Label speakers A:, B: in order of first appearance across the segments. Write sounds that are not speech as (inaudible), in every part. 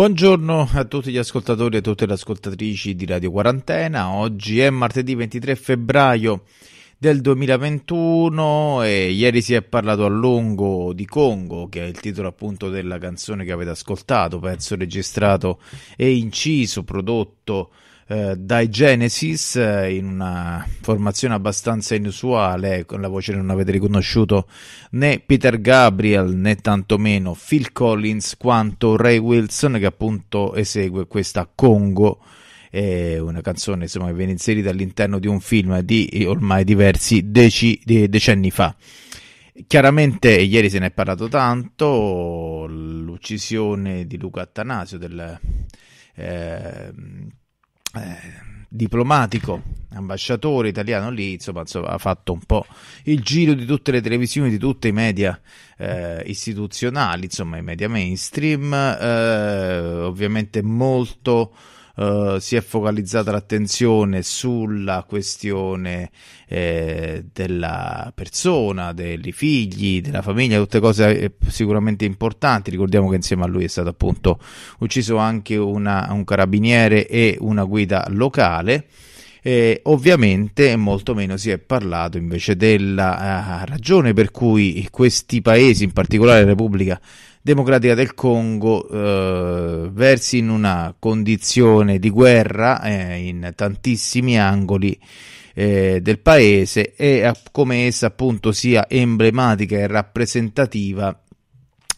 A: Buongiorno a tutti gli ascoltatori e tutte le ascoltatrici di Radio Quarantena. Oggi è martedì 23 febbraio del 2021 e ieri si è parlato a lungo di Congo, che è il titolo appunto della canzone che avete ascoltato, pezzo registrato e inciso, prodotto eh, dai Genesis eh, in una formazione abbastanza inusuale, con la voce non avete riconosciuto né Peter Gabriel né tantomeno Phil Collins quanto Ray Wilson che appunto esegue questa Congo è una canzone insomma, che viene inserita all'interno di un film di ormai diversi deci, decenni fa. Chiaramente ieri se ne è parlato tanto, l'uccisione di Luca Attanasio, del, eh, eh, diplomatico, ambasciatore italiano lì, insomma, insomma, ha fatto un po' il giro di tutte le televisioni, di tutti i media eh, istituzionali, insomma i media mainstream, eh, ovviamente molto eh, si è focalizzata l'attenzione sulla questione eh, della persona, dei figli, della famiglia, tutte cose eh, sicuramente importanti. Ricordiamo che insieme a lui è stato appunto ucciso anche una, un carabiniere e una guida locale. Eh, ovviamente molto meno si è parlato invece della eh, ragione per cui questi paesi, in particolare la Repubblica Democratica del Congo eh, versi in una condizione di guerra eh, in tantissimi angoli eh, del paese e come essa appunto sia emblematica e rappresentativa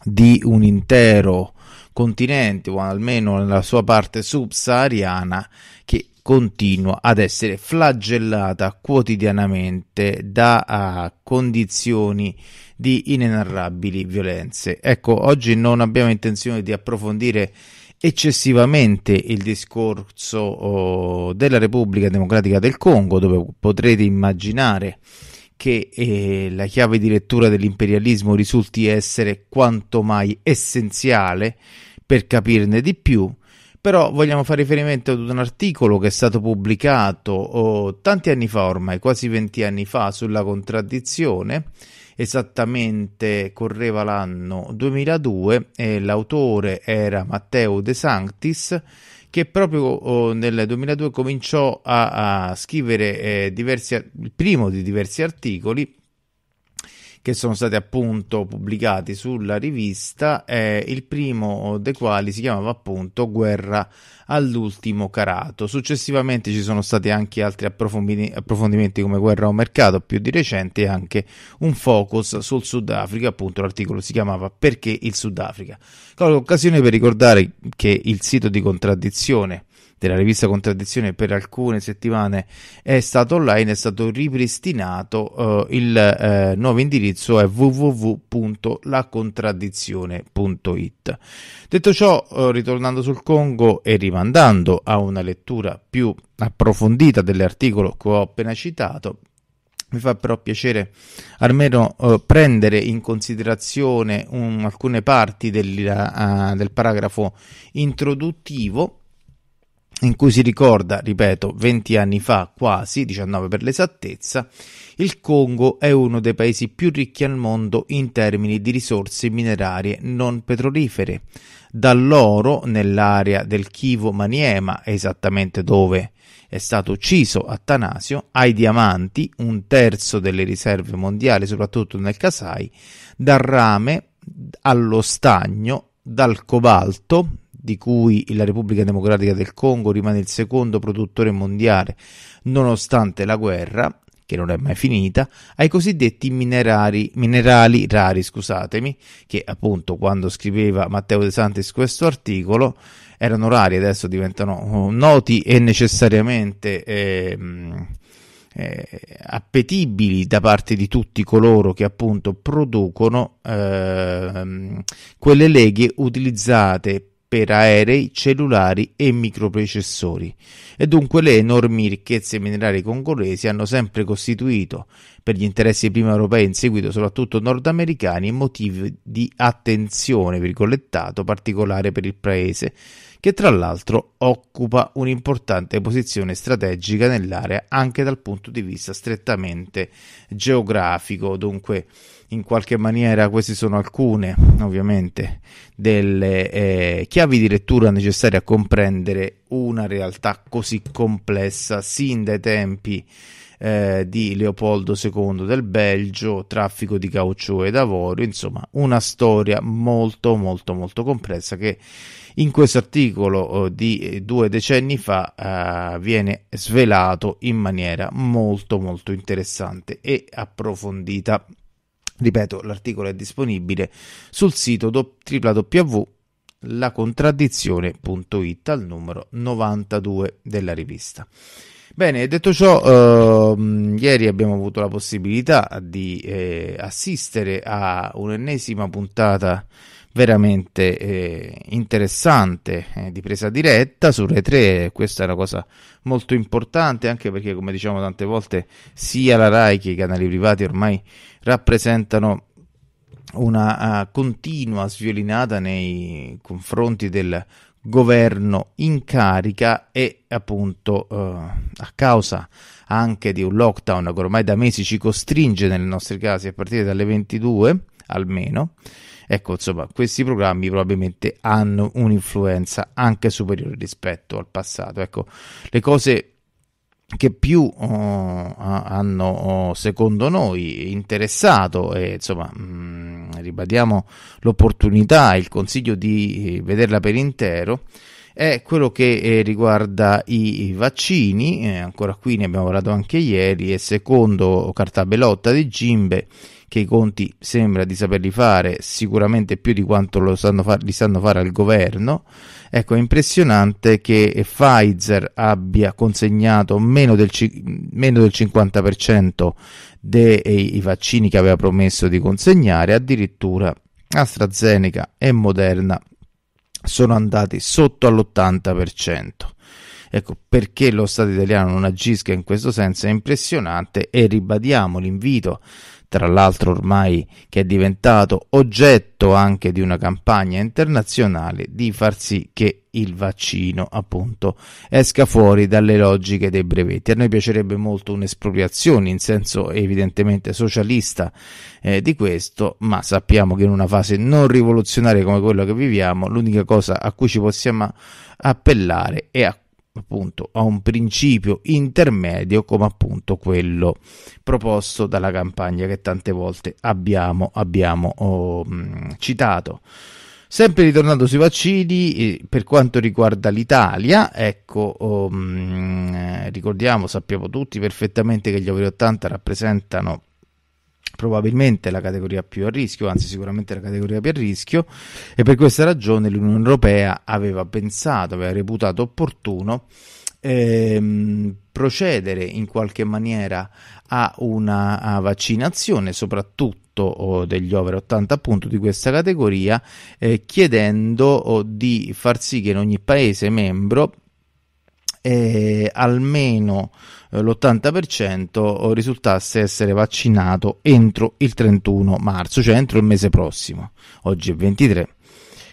A: di un intero continente o almeno nella sua parte subsahariana che continua ad essere flagellata quotidianamente da uh, condizioni di inenarrabili violenze. Ecco, oggi non abbiamo intenzione di approfondire eccessivamente il discorso oh, della Repubblica Democratica del Congo, dove potrete immaginare che eh, la chiave di lettura dell'imperialismo risulti essere quanto mai essenziale per capirne di più. Però vogliamo fare riferimento ad un articolo che è stato pubblicato oh, tanti anni fa ormai, quasi 20 anni fa, sulla contraddizione, esattamente correva l'anno 2002 e l'autore era Matteo De Sanctis che proprio oh, nel 2002 cominciò a, a scrivere eh, diversi, il primo di diversi articoli che sono stati appunto pubblicati sulla rivista, eh, il primo dei quali si chiamava appunto Guerra all'ultimo carato. Successivamente ci sono stati anche altri approfondimenti, come Guerra o mercato più di recente anche un focus sul Sudafrica, appunto l'articolo si chiamava Perché il Sudafrica. Colgo l'occasione per ricordare che il sito di contraddizione della rivista Contraddizione per alcune settimane è stato online, è stato ripristinato. Eh, il eh, nuovo indirizzo è www.lacontraddizione.it. Detto ciò, eh, ritornando sul Congo e rimandando a una lettura più approfondita dell'articolo che ho appena citato, mi fa però piacere almeno eh, prendere in considerazione un, alcune parti del, uh, del paragrafo introduttivo in cui si ricorda, ripeto, 20 anni fa, quasi 19 per l'esattezza, il Congo è uno dei paesi più ricchi al mondo in termini di risorse minerarie non petrolifere, dall'oro nell'area del Kivu Maniema, esattamente dove è stato ucciso Attanasio, ai diamanti, un terzo delle riserve mondiali, soprattutto nel Kasai, dal rame allo stagno dal cobalto, di cui la Repubblica Democratica del Congo rimane il secondo produttore mondiale, nonostante la guerra, che non è mai finita, ai cosiddetti minerari, minerali rari, scusatemi, che appunto quando scriveva Matteo De Santis questo articolo erano rari, adesso diventano oh, noti e necessariamente... Eh, eh, appetibili da parte di tutti coloro che appunto producono eh, quelle leghe utilizzate per aerei, cellulari e microprocessori e dunque le enormi ricchezze minerarie congolesi hanno sempre costituito, per gli interessi prima europei e in seguito soprattutto nordamericani, motivi di attenzione virgolettato particolare per il paese, che tra l'altro occupa un'importante posizione strategica nell'area anche dal punto di vista strettamente geografico, dunque in qualche maniera queste sono alcune ovviamente delle eh, chiavi di lettura necessarie a comprendere una realtà così complessa sin dai tempi eh, di Leopoldo II del Belgio, traffico di caucciù e d'avorio, insomma una storia molto molto molto complessa che in questo articolo eh, di due decenni fa eh, viene svelato in maniera molto molto interessante e approfondita. Ripeto, l'articolo è disponibile sul sito www.lacontraddizione.it al numero 92 della rivista. Bene, detto ciò, eh, ieri abbiamo avuto la possibilità di eh, assistere a un'ennesima puntata veramente eh, interessante eh, di presa diretta su Rai 3 questa è una cosa molto importante anche perché come diciamo tante volte sia la Rai che i canali privati ormai rappresentano una uh, continua sviolinata nei confronti del governo in carica e appunto uh, a causa anche di un lockdown che ormai da mesi ci costringe nelle nostre case a partire dalle 22 almeno Ecco, insomma, questi programmi probabilmente hanno un'influenza anche superiore rispetto al passato. Ecco, le cose che più oh, hanno oh, secondo noi interessato e insomma mh, mm, ribadiamo l'opportunità e il consiglio di eh, vederla per intero è quello che eh, riguarda i, vaccini eh, ancora qui ne abbiamo parlato anche ieri e secondo carta di Gimbe che i conti sembra di saperli fare sicuramente più di quanto lo sanno far, li sanno fare al governo. Ecco, è impressionante che Pfizer abbia consegnato meno del, meno del 50% dei vaccini che aveva promesso di consegnare, addirittura AstraZeneca e Moderna sono andati sotto all'80%. Ecco perché lo Stato italiano non agisca in questo senso è impressionante e ribadiamo l'invito tra l'altro ormai che è diventato oggetto anche di una campagna internazionale di far sì che il vaccino appunto esca fuori dalle logiche dei brevetti. A noi piacerebbe molto un'espropriazione in senso evidentemente socialista eh, di questo, ma sappiamo che in una fase non rivoluzionaria come quella che viviamo, l'unica cosa a cui ci possiamo appellare è a appunto a un principio intermedio come appunto quello proposto dalla campagna che tante volte abbiamo, abbiamo oh, mm, citato. Sempre ritornando sui vaccini, eh, per quanto riguarda l'Italia, ecco, oh, mm, ricordiamo, sappiamo tutti perfettamente che gli over 80 rappresentano probabilmente la categoria più a rischio, anzi sicuramente la categoria più a rischio, e per questa ragione l'Unione Europea aveva pensato, aveva reputato opportuno ehm, procedere in qualche maniera a una a vaccinazione, soprattutto oh, degli over 80 appunto di questa categoria eh, chiedendo oh, di far sì che in ogni paese membro eh, almeno l'80% risultasse essere vaccinato entro il 31 marzo, cioè entro il mese prossimo. Oggi è 23.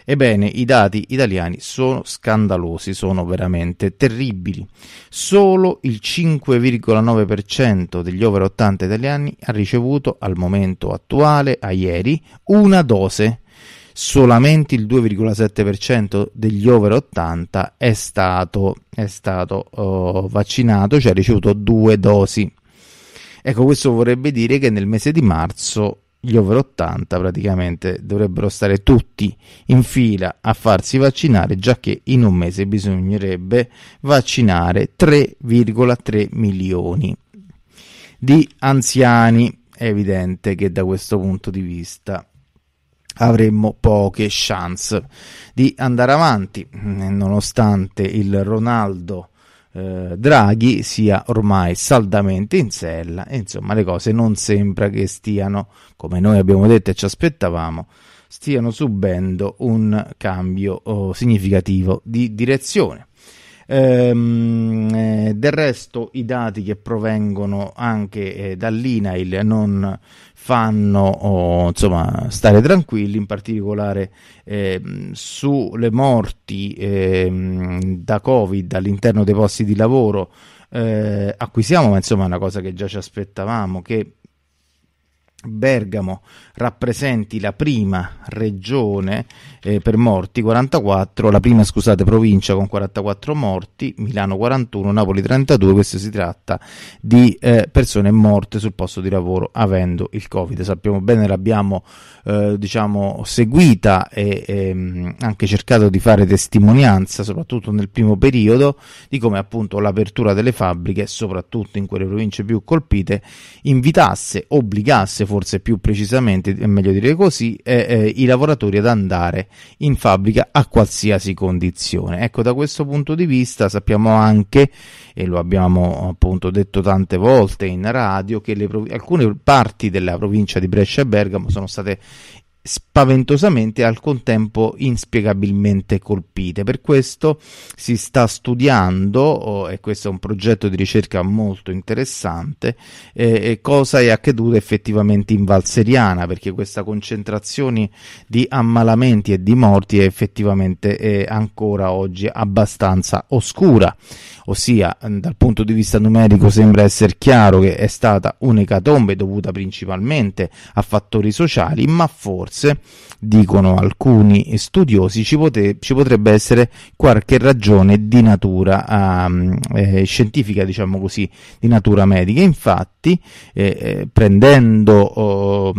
A: Ebbene, i dati italiani sono scandalosi, sono veramente terribili. Solo il 5,9% degli over 80 italiani ha ricevuto al momento attuale, a ieri, una dose solamente il 2,7% degli over 80 è stato, è stato oh, vaccinato, cioè ha ricevuto due dosi. Ecco, questo vorrebbe dire che nel mese di marzo gli over 80 praticamente dovrebbero stare tutti in fila a farsi vaccinare, già che in un mese bisognerebbe vaccinare 3,3 milioni di anziani. È evidente che da questo punto di vista avremmo poche chance di andare avanti, eh, nonostante il Ronaldo eh, Draghi sia ormai saldamente in sella insomma le cose non sembra che stiano, come noi abbiamo detto e ci aspettavamo, stiano subendo un cambio oh, significativo di direzione. Ehm, eh, del resto i dati che provengono anche eh, dall'INAIL non fanno oh, insomma, stare tranquilli, in particolare eh, sulle morti eh, da Covid all'interno dei posti di lavoro eh, acquisiamo, ma insomma è una cosa che già ci aspettavamo, che Bergamo rappresenti la prima regione eh, per morti, 44, la prima scusate provincia con 44 morti, Milano 41, Napoli 32, questo si tratta di eh, persone morte sul posto di lavoro avendo il Covid. Sappiamo bene, l'abbiamo eh, diciamo, seguita e ehm, anche cercato di fare testimonianza, soprattutto nel primo periodo, di come appunto l'apertura delle fabbriche, soprattutto in quelle province più colpite, invitasse, obbligasse forse più precisamente, è meglio dire così, eh, eh, i lavoratori ad andare in fabbrica a qualsiasi condizione. Ecco, da questo punto di vista sappiamo anche, e lo abbiamo appunto detto tante volte in radio, che le, alcune parti della provincia di Brescia e Bergamo sono state spaventosamente e al contempo inspiegabilmente colpite. Per questo si sta studiando, oh, e questo è un progetto di ricerca molto interessante, eh, cosa è accaduto effettivamente in Valseriana, perché questa concentrazione di ammalamenti e di morti è effettivamente eh, ancora oggi abbastanza oscura, ossia mm, dal punto di vista numerico sembra essere chiaro che è stata un'ecatombe dovuta principalmente a fattori sociali, ma forse forse, dicono alcuni studiosi, ci, pote- ci potrebbe essere qualche ragione di natura um, eh, scientifica, diciamo così, di natura medica. Infatti, eh, eh prendendo... Oh,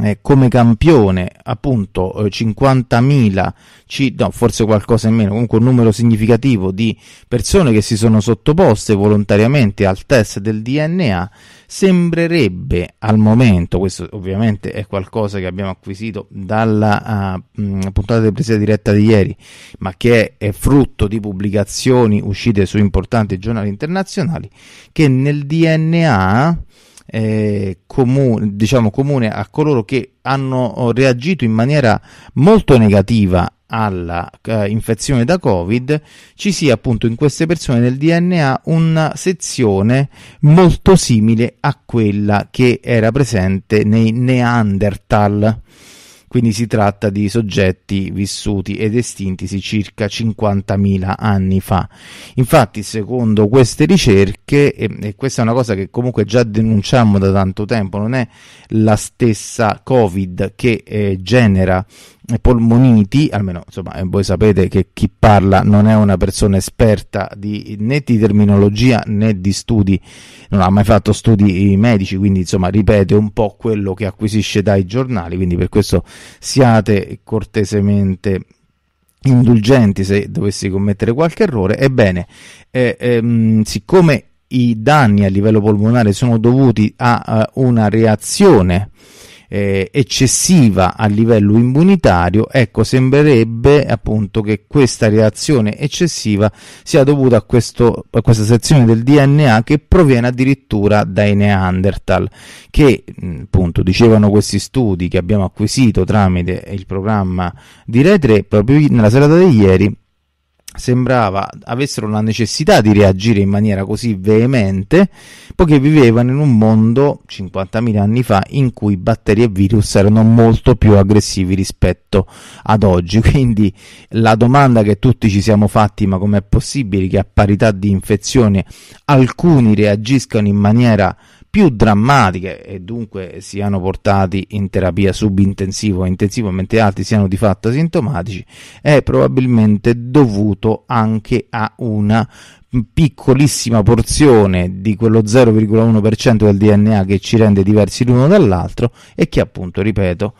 A: eh, come campione appunto 50.000 eh, ci, no, forse qualcosa in meno comunque un numero significativo di persone che si sono sottoposte volontariamente al test del DNA sembrerebbe al momento questo ovviamente è qualcosa che abbiamo acquisito dalla uh, mh, puntata di presa diretta di ieri ma che è, è frutto di pubblicazioni uscite su importanti giornali internazionali che nel DNA eh, comune, diciamo comune a coloro che hanno oh, reagito in maniera molto negativa alla eh, infezione da Covid ci sia appunto in queste persone nel DNA una sezione molto simile a quella che era presente nei Neanderthal quindi si tratta di soggetti vissuti ed estintisi circa 50.000 anni fa. Infatti, secondo queste ricerche, e, e questa è una cosa che comunque già denunciamo da tanto tempo, non è la stessa Covid che eh, genera polmoniti, almeno insomma eh, voi sapete che chi parla non è una persona esperta di, né di terminologia né di studi, non ha mai fatto studi eh, medici, quindi insomma ripete un po' quello che acquisisce dai giornali, quindi per questo siate cortesemente indulgenti se dovessi commettere qualche errore. Ebbene, eh, ehm, siccome i danni a livello polmonare sono dovuti a, a eh, una reazione eh, eccessiva a livello immunitario, ecco sembrerebbe appunto che questa reazione eccessiva sia dovuta a, questo, a questa sezione del DNA che proviene addirittura dai Neanderthal, che appunto dicevano questi studi che abbiamo acquisito tramite il programma di Re3 proprio nella serata di ieri sembrava avessero la necessità di reagire in maniera così veemente, poiché vivevano in un mondo 50.000 anni fa in cui batteri e virus erano molto più aggressivi rispetto ad oggi. (laughs) Quindi la domanda che tutti ci siamo fatti, ma com'è possibile che a parità di infezione alcuni reagiscano in maniera più drammatiche e dunque siano portati in terapia subintensiva o intensiva mentre altri siano di fatto asintomatici è probabilmente dovuto anche a una piccolissima porzione di quello 0,1% del DNA che ci rende diversi l'uno dall'altro e che appunto, ripeto,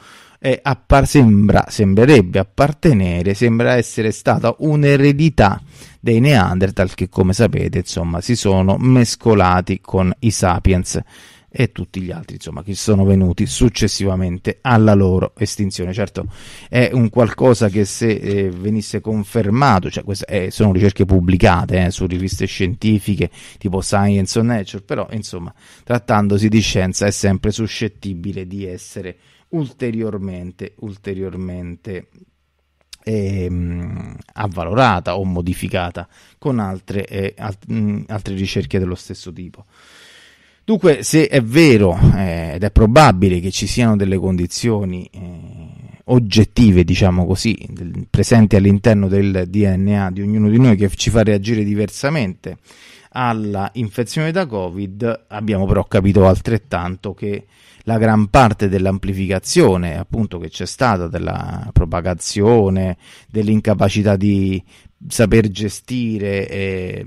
A: appar- sembra, sembrerebbe appartenere, sembra essere stata un'eredità dei Neanderthal che come sapete insomma si sono mescolati con i Sapiens e tutti gli altri insomma che sono venuti successivamente alla loro estinzione certo è un qualcosa che se eh, venisse confermato cioè queste eh, sono ricerche pubblicate eh, su riviste scientifiche tipo Science o Nature però insomma trattandosi di scienza è sempre suscettibile di essere ulteriormente ulteriormente ehm, avvalorata o modificata con altre, eh, alt- mh, mm, altre ricerche dello stesso tipo. Dunque, se è vero eh, ed è probabile che ci siano delle condizioni eh, oggettive, diciamo così, del, presenti all'interno del DNA di ognuno di noi che ci fa reagire diversamente alla infezione da Covid, abbiamo però capito altrettanto che la gran parte dell'amplificazione appunto che c'è stata della propagazione, dell'incapacità di saper gestire e,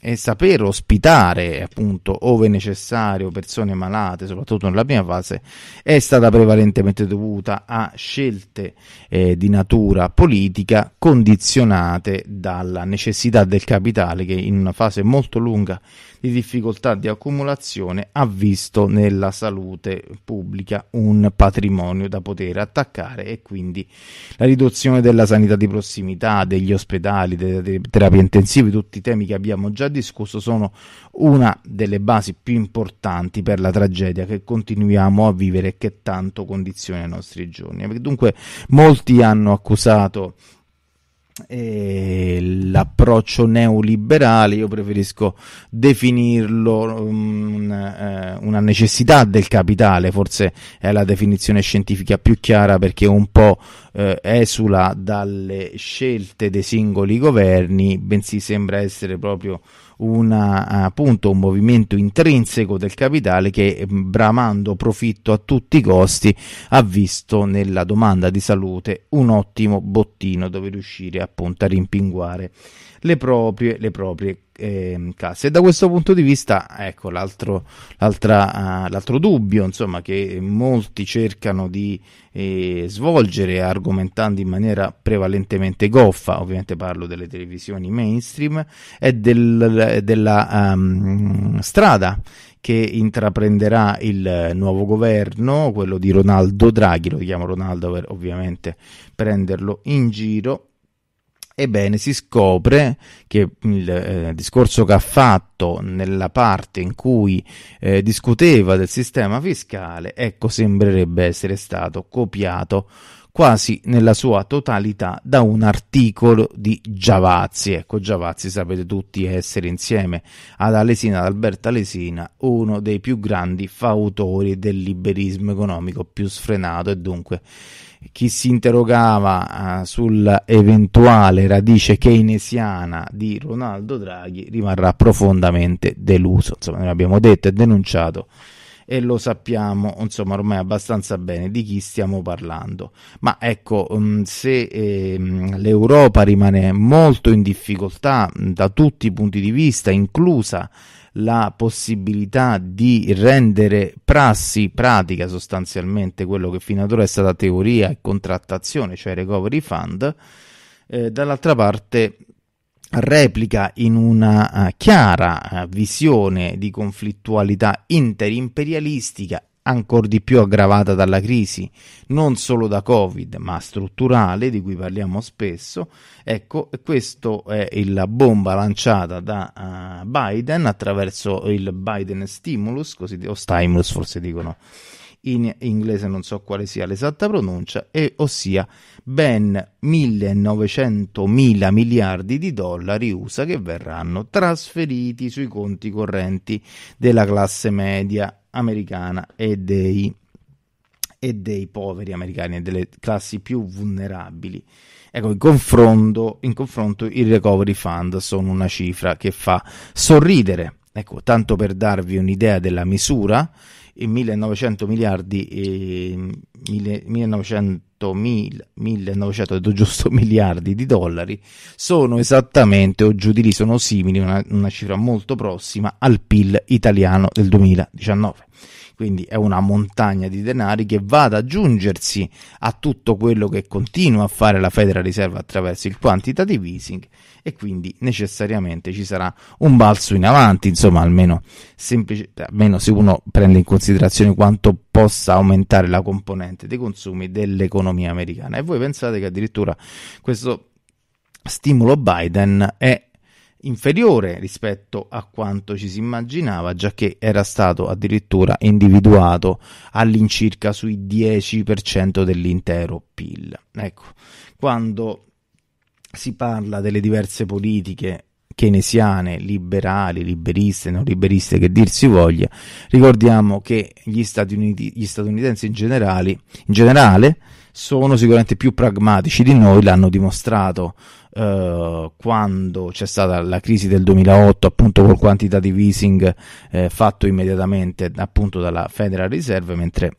A: e, saper ospitare appunto ove necessario persone malate soprattutto nella prima fase è stata prevalentemente dovuta a scelte eh, di natura politica condizionate dalla necessità del capitale che in una fase molto lunga di difficoltà di accumulazione ha visto nella salute pubblica un patrimonio da poter attaccare e quindi la riduzione della sanità di prossimità degli ospedali mentali, delle terapie intensive, tutti i temi che abbiamo già discusso, sono una delle basi più importanti per la tragedia che continuiamo a vivere e che tanto condiziona i nostri giorni. Dunque molti hanno accusato l'approccio neoliberale, io preferisco definirlo um, eh, una necessità del capitale, forse è la definizione scientifica più chiara perché un po' eh, esula dalle scelte dei singoli governi, bensì sembra essere proprio una, appunto, un movimento intrinseco del capitale che mm, bramando profitto a tutti i costi ha visto nella domanda di salute un ottimo bottino dove riuscire appunto a rimpinguare le proprie, le proprie eh, casse. E da questo punto di vista, ecco l'altro, l'altra, uh, l'altro dubbio insomma, che molti cercano di eh, svolgere argomentando in maniera prevalentemente goffa, ovviamente parlo delle televisioni mainstream, è del, della um, strada che intraprenderà il nuovo governo, quello di Ronaldo Draghi, lo chiamo Ronaldo per ovviamente prenderlo in giro Ebbene, si scopre che il eh, discorso che ha fatto nella parte in cui eh, discuteva del sistema fiscale, ecco, sembrerebbe essere stato copiato quasi nella sua totalità da un articolo di Giavazzi. Ecco, Giavazzi sapete tutti essere insieme ad Alesina, ad Alberto Alesina, uno dei più grandi fautori del liberismo economico più sfrenato e dunque chi si interrogava uh, sull'eventuale radice keynesiana di Ronaldo Draghi rimarrà profondamente deluso. Insomma, noi abbiamo detto e denunciato e lo sappiamo insomma ormai abbastanza bene di chi stiamo parlando. Ma ecco, mm, se ehm, l'Europa rimane molto in difficoltà mm, da tutti i punti di vista, inclusa la possibilità di rendere prassi pratica sostanzialmente quello che fino ad ora è stata teoria e contrattazione, cioè recovery fund, eh, dall'altra parte replica in una uh, chiara uh, visione di conflittualità interimperialistica ancor di più aggravata dalla crisi, non solo da Covid, ma strutturale, di cui parliamo spesso. Ecco, questa è la bomba lanciata da uh, Biden attraverso il Biden stimulus, così, o stimulus forse dicono in inglese non so quale sia l'esatta pronuncia, e ossia ben 1900 mila miliardi di dollari USA che verranno trasferiti sui conti correnti della classe media americana e dei, e dei poveri americani e delle classi più vulnerabili. Ecco, in confronto, in confronto il recovery fund sono una cifra che fa sorridere Ecco, tanto per darvi un'idea della misura, 1900 miliardi e 1900 mil, 1900 giusto (laughs) miliardi di dollari sono esattamente o giù di lì sono simili una, una cifra molto prossima al PIL italiano del 2019 quindi è una montagna di denari che va ad aggiungersi a tutto quello che continua a fare la Federal Reserve attraverso il quantitative easing e quindi necessariamente ci sarà un balzo in avanti, insomma almeno, semplice, cioè, almeno se uno prende in considerazione quanto possa aumentare la componente dei consumi dell'economia americana. E voi pensate che addirittura questo stimolo Biden è inferiore rispetto a quanto ci si immaginava, già che era stato addirittura individuato all'incirca sui 10% dell'intero PIL. Ecco, quando si parla delle diverse politiche keynesiane, liberali, liberiste, non liberiste, che dir si voglia, ricordiamo che gli, Stati Uniti, gli statunitensi in, generali, in generale sono sicuramente più pragmatici di noi, l'hanno dimostrato eh, quando c'è stata la crisi del 2008 appunto col quantitative easing eh, fatto immediatamente appunto dalla Federal Reserve mentre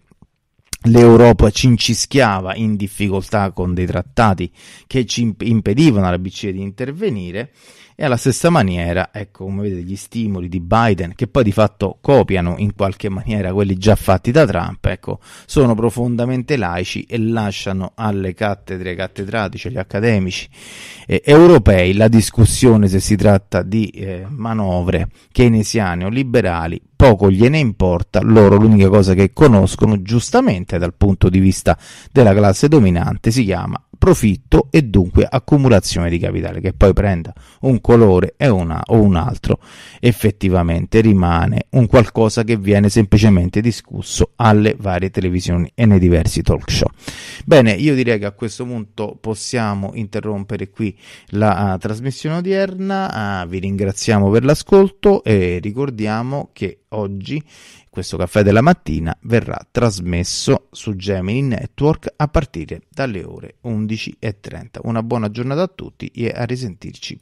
A: l'Europa ci incischiava in difficoltà con dei trattati che ci impedivano alla BCE di intervenire e alla stessa maniera, ecco come vedete gli stimoli di Biden che poi di fatto copiano in qualche maniera quelli già fatti da Trump, ecco, sono profondamente laici e lasciano alle cattedre, ai cattedrati, cioè agli accademici eh, europei la discussione se si tratta di eh, manovre keynesiane o liberali poco gliene importa, loro l'unica cosa che conoscono, giustamente dal punto di vista della classe dominante, si chiama profitto e dunque accumulazione di capitale, che poi prenda un colore una, o un altro, effettivamente rimane un qualcosa che viene semplicemente discusso alle varie televisioni e nei diversi talk show. Bene, io direi che a questo punto possiamo interrompere qui la uh, trasmissione odierna. Uh, vi ringraziamo per l'ascolto e ricordiamo che oggi questo caffè della mattina verrà trasmesso su Gemini Network a partire dalle ore 11.30. Una buona giornata a tutti e a risentirci